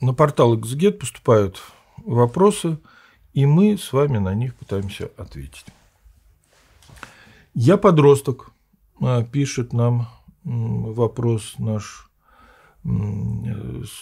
На портал Exget поступают вопросы, и мы с вами на них пытаемся ответить. Я подросток, а, пишет нам вопрос наш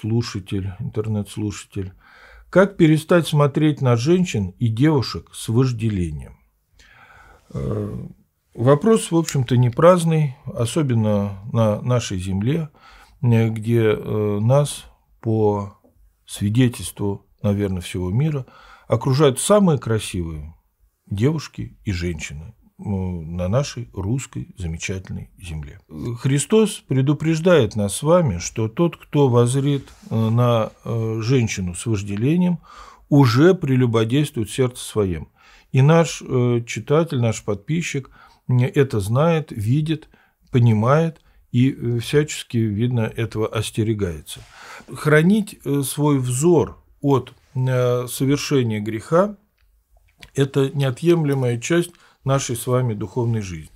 слушатель, интернет-слушатель. Как перестать смотреть на женщин и девушек с вожделением? А, вопрос, в общем-то, не праздный, особенно на нашей земле, э, где э, нас по свидетельство, наверное, всего мира, окружают самые красивые девушки и женщины на нашей русской замечательной земле. Христос предупреждает нас с вами, что тот, кто возрит э, на э, женщину с вожделением, уже прелюбодействует сердце своим. И наш э, читатель, наш подписчик это знает, видит, понимает, и э, всячески, видно, этого остерегается. Хранить э, свой взор от э, совершения греха – это неотъемлемая часть нашей с вами духовной жизни.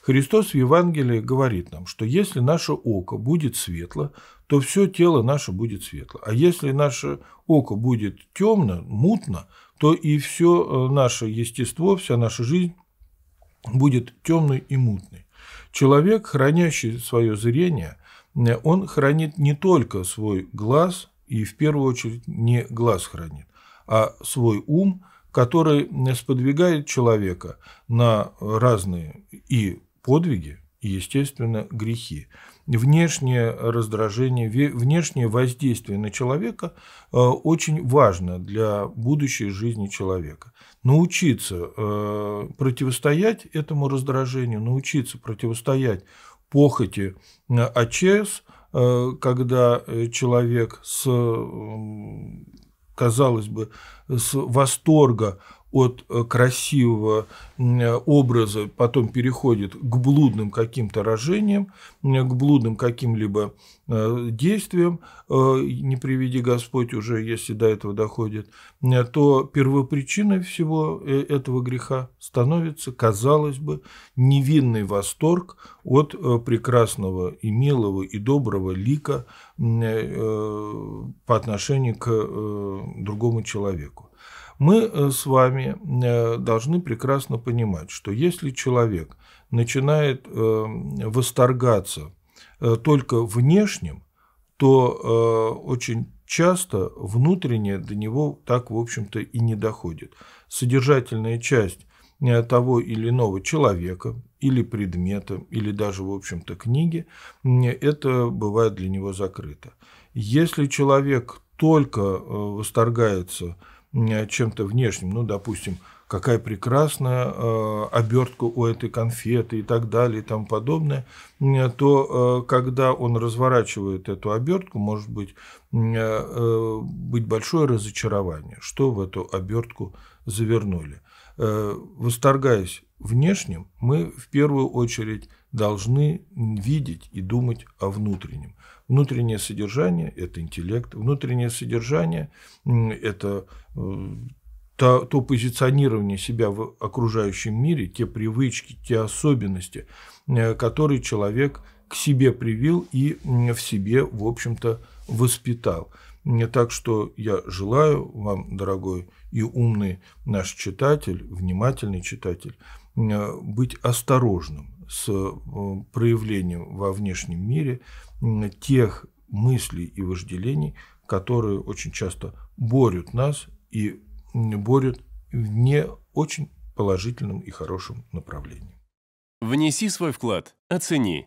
Христос в Евангелии говорит нам, что если наше око будет светло, то все тело наше будет светло. А если наше око будет темно, мутно, то и все наше естество, вся наша жизнь будет темной и мутной. Человек, хранящий свое зрение, э, он хранит не только свой глаз, и в первую очередь не глаз хранит, а свой ум, который э, сподвигает человека на разные и подвиги, естественно, грехи. Внешнее раздражение, внешнее воздействие на человека э, очень важно для будущей жизни человека. Научиться э, противостоять этому раздражению, научиться противостоять похоти АЧС, э, когда человек с казалось бы, с восторга от э, красивого образа потом переходит к блудным каким-то рожениям, к блудным каким-либо э, действиям, э, не приведи Господь уже, если до этого доходит, то первопричиной всего этого греха становится, казалось бы, невинный восторг от прекрасного и милого и доброго лика по отношению к другому человеку. Мы э, с вами э, должны прекрасно понимать, что если человек начинает э, восторгаться только внешним, то очень часто внутреннее до него так, в общем-то, и не доходит. Содержательная часть того или иного человека или предмета, или даже, в общем-то, книги, это бывает для него закрыто. Если человек только восторгается Э, чем-то внешним, ну, допустим, какая прекрасная э, обертка у этой конфеты и так далее и тому подобное, э, то когда он разворачивает эту обертку, может быть, быть большое разочарование, что в эту обертку завернули. Э, восторгаясь внешнем, мы в первую очередь должны видеть и думать о внутреннем. Внутреннее содержание – это интеллект, внутреннее содержание – это э, то, то позиционирование себя в окружающем мире, те привычки, те особенности, э, которые человек – к себе привил и в себе, в общем-то, воспитал. Так что я желаю вам, дорогой и умный наш читатель, внимательный читатель, быть осторожным с э, проявлением во внешнем мире тех мыслей и вожделений, которые очень часто борют нас и борют в не очень положительном и хорошем направлении. Внеси свой вклад, оцени,